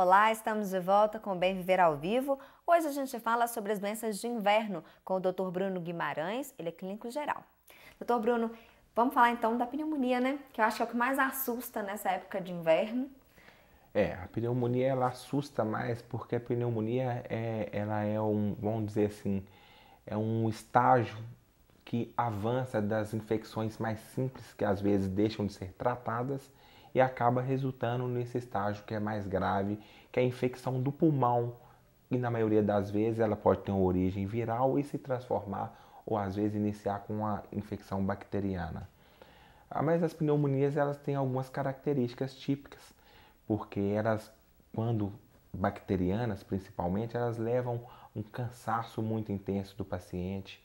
Olá, estamos de volta com o Bem Viver ao Vivo. Hoje a gente fala sobre as doenças de inverno com o Dr. Bruno Guimarães, ele é clínico geral. Dr. Bruno, vamos falar então da pneumonia, né? Que eu acho que é o que mais assusta nessa época de inverno. É, a pneumonia ela assusta mais porque a pneumonia é, ela é um, vamos dizer assim, é um estágio que avança das infecções mais simples que às vezes deixam de ser tratadas e acaba resultando nesse estágio que é mais grave, que é a infecção do pulmão, e na maioria das vezes ela pode ter uma origem viral e se transformar ou às vezes iniciar com uma infecção bacteriana. Ah, mas as pneumonias elas têm algumas características típicas, porque elas quando bacterianas principalmente, elas levam um cansaço muito intenso do paciente,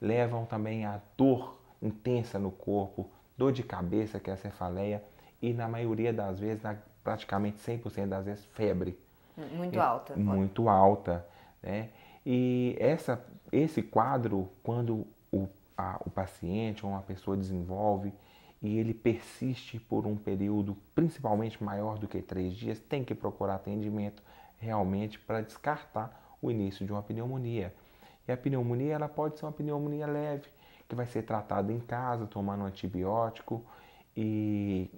levam também a dor intensa no corpo, dor de cabeça, que é a cefaleia, e na maioria das vezes, na, praticamente 100% das vezes, febre. Muito é, alta. Muito alta, né? E essa, esse quadro, quando o, a, o paciente ou uma pessoa desenvolve e ele persiste por um período principalmente maior do que três dias, tem que procurar atendimento realmente para descartar o início de uma pneumonia. E a pneumonia ela pode ser uma pneumonia leve, que vai ser tratada em casa, tomando um antibiótico e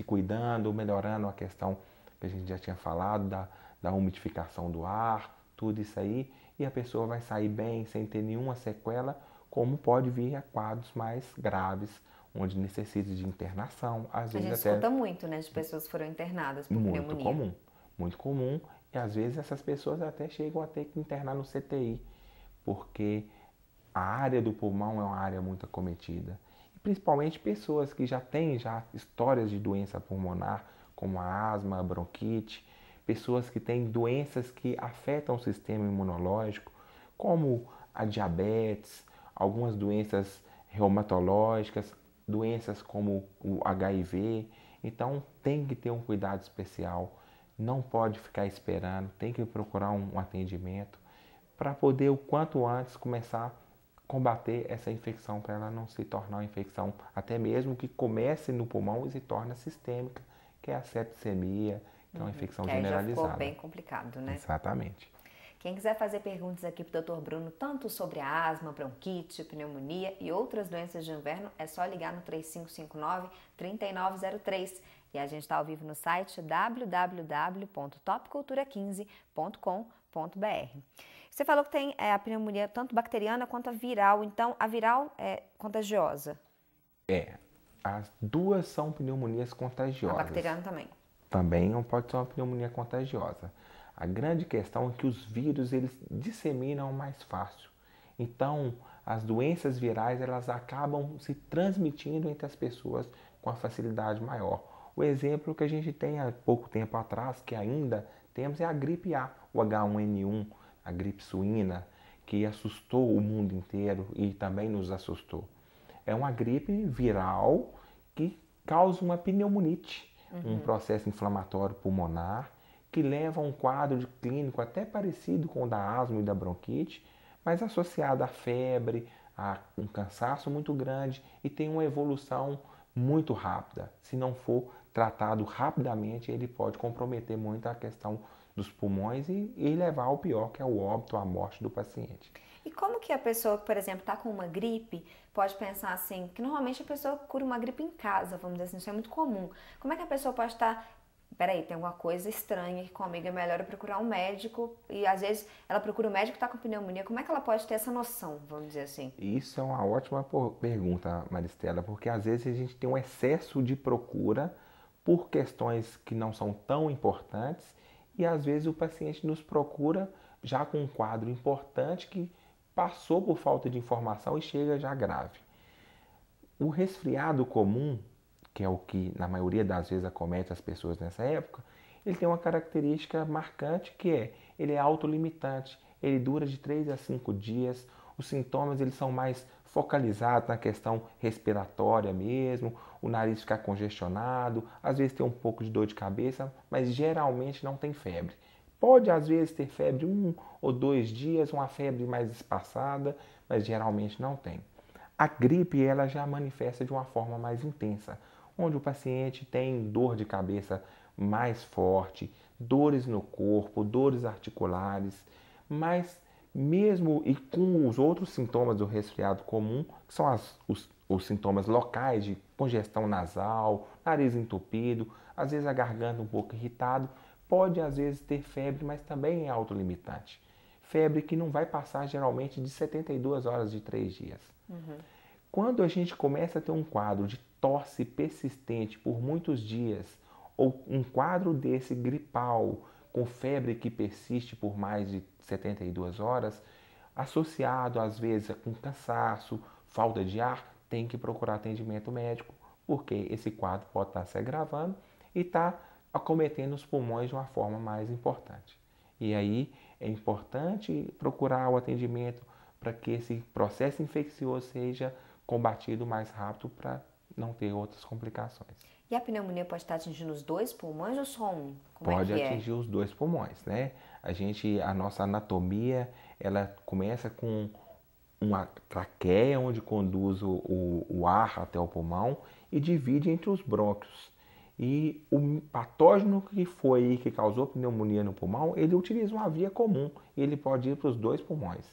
se cuidando, melhorando a questão que a gente já tinha falado da, da umidificação do ar, tudo isso aí, e a pessoa vai sair bem, sem ter nenhuma sequela, como pode vir a quadros mais graves, onde necessita de internação, às vezes a gente até... escuta muito, né, de pessoas que foram internadas por muito pneumonia. Muito comum, muito comum, e às vezes essas pessoas até chegam a ter que internar no CTI, porque a área do pulmão é uma área muito acometida principalmente pessoas que já têm já histórias de doença pulmonar, como a asma, a bronquite, pessoas que têm doenças que afetam o sistema imunológico, como a diabetes, algumas doenças reumatológicas, doenças como o HIV. Então tem que ter um cuidado especial, não pode ficar esperando, tem que procurar um atendimento para poder o quanto antes começar combater essa infecção para ela não se tornar uma infecção, até mesmo que comece no pulmão e se torna sistêmica, que é a septicemia, que uhum. é uma uhum. infecção que generalizada. Já ficou bem complicado, né? Exatamente. Quem quiser fazer perguntas aqui para o Dr. Bruno, tanto sobre a asma, bronquite, pneumonia e outras doenças de inverno, é só ligar no 3559-3903. E a gente está ao vivo no site www.topcultura15.com.br. Você falou que tem é, a pneumonia tanto bacteriana quanto a viral, então a viral é contagiosa? É, as duas são pneumonias contagiosas. A bacteriana também. Também não pode ser uma pneumonia contagiosa. A grande questão é que os vírus eles disseminam mais fácil. Então, as doenças virais elas acabam se transmitindo entre as pessoas com a facilidade maior. O exemplo que a gente tem há pouco tempo atrás, que ainda temos, é a gripe A, o H1N1, a gripe suína, que assustou o mundo inteiro e também nos assustou. É uma gripe viral que causa uma pneumonite, uhum. um processo inflamatório pulmonar que leva a um quadro de clínico até parecido com o da asma e da bronquite, mas associado à febre, a um cansaço muito grande e tem uma evolução muito rápida. Se não for tratado rapidamente, ele pode comprometer muito a questão dos pulmões e, e levar ao pior, que é o óbito, a morte do paciente. E como que a pessoa por exemplo, está com uma gripe, pode pensar assim, que normalmente a pessoa cura uma gripe em casa, vamos dizer assim, isso é muito comum. Como é que a pessoa pode estar, tá, peraí, tem alguma coisa estranha aqui comigo, é melhor eu procurar um médico, e às vezes ela procura o um médico que está com pneumonia, como é que ela pode ter essa noção, vamos dizer assim? Isso é uma ótima pergunta, Maristela, porque às vezes a gente tem um excesso de procura por questões que não são tão importantes e às vezes o paciente nos procura já com um quadro importante que passou por falta de informação e chega já grave. O resfriado comum, que é o que na maioria das vezes acomete as pessoas nessa época, ele tem uma característica marcante que é, ele é autolimitante, ele dura de 3 a 5 dias, os sintomas eles são mais focalizados na questão respiratória mesmo, o nariz ficar congestionado, às vezes tem um pouco de dor de cabeça, mas geralmente não tem febre. Pode às vezes ter febre um ou dois dias, uma febre mais espaçada, mas geralmente não tem. A gripe ela já manifesta de uma forma mais intensa, onde o paciente tem dor de cabeça mais forte, dores no corpo, dores articulares, mas mesmo e com os outros sintomas do resfriado comum, que são as, os, os sintomas locais de congestão nasal, nariz entupido, às vezes a garganta um pouco irritada, pode às vezes ter febre, mas também é autolimitante. Febre que não vai passar geralmente de 72 horas de 3 dias. Uhum. Quando a gente começa a ter um quadro de tosse persistente por muitos dias, ou um quadro desse gripal, com febre que persiste por mais de 72 horas, associado às vezes com cansaço, falta de ar, tem que procurar atendimento médico, porque esse quadro pode estar tá se agravando e está acometendo os pulmões de uma forma mais importante. E aí é importante procurar o atendimento para que esse processo infeccioso seja combatido mais rápido para não ter outras complicações. E a pneumonia pode estar atingindo os dois pulmões ou só um? Como é pode é atingir é? os dois pulmões, né? A gente, a nossa anatomia, ela começa com uma traqueia onde conduz o, o, o ar até o pulmão e divide entre os brônquios. E o patógeno que foi que causou pneumonia no pulmão, ele utiliza uma via comum, ele pode ir para os dois pulmões.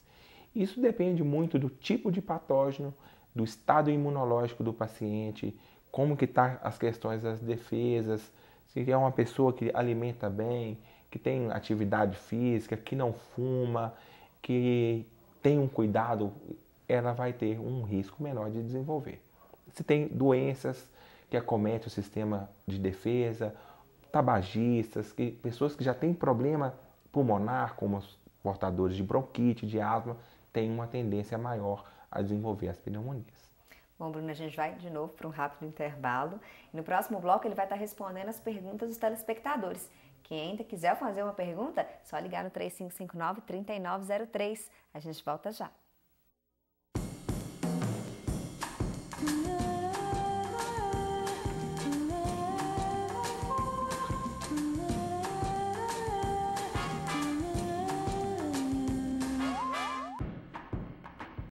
Isso depende muito do tipo de patógeno, do estado imunológico do paciente, como que tá as questões das defesas, se é uma pessoa que alimenta bem, que tem atividade física, que não fuma, que tem um cuidado, ela vai ter um risco menor de desenvolver. Se tem doenças que acometem o sistema de defesa, tabagistas, que, pessoas que já têm problema pulmonar, como os portadores de bronquite, de asma, têm uma tendência maior a desenvolver as pneumonias. Bom, Bruno, a gente vai de novo para um rápido intervalo. E no próximo bloco ele vai estar respondendo as perguntas dos telespectadores. Quem ainda quiser fazer uma pergunta, só ligar no 3559-3903. A gente volta já.